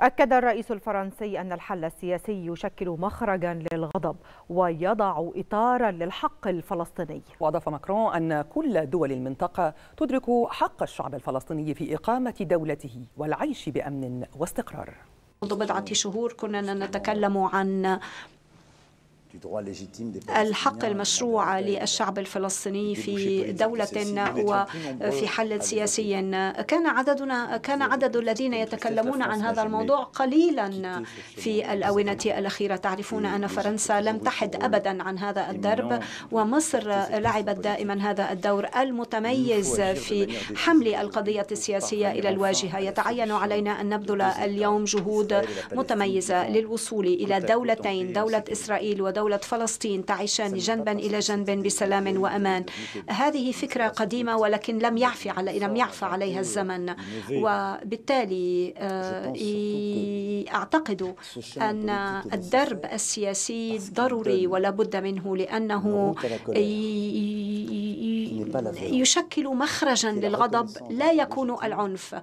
أكد الرئيس الفرنسي أن الحل السياسي يشكل مخرجا للغضب ويضع إطارا للحق الفلسطيني وأضاف ماكرون أن كل دول المنطقة تدرك حق الشعب الفلسطيني في إقامة دولته والعيش بأمن واستقرار منذ بضعة شهور كنا نتكلم عن الحق المشروع للشعب الفلسطيني في دولة وفي حل سياسي كان عددنا كان عدد الذين يتكلمون عن هذا الموضوع قليلا في الآونة الأخيرة تعرفون أن فرنسا لم تحد أبدا عن هذا الدرب ومصر لعبت دائما هذا الدور المتميز في حمل القضية السياسية إلى الواجهة يتعين علينا أن نبذل اليوم جهود متميزة للوصول إلى دولتين دولة إسرائيل ودولة دولة فلسطين تعيشان جنبا إلى جنب بسلام وأمان هذه فكرة قديمة ولكن لم يعفي على لم يعفى عليها الزمن وبالتالي آه، أعتقد أن الدرب السياسي ضروري ولا بد منه لأنه يشكل مخرجا للغضب لا يكون العنف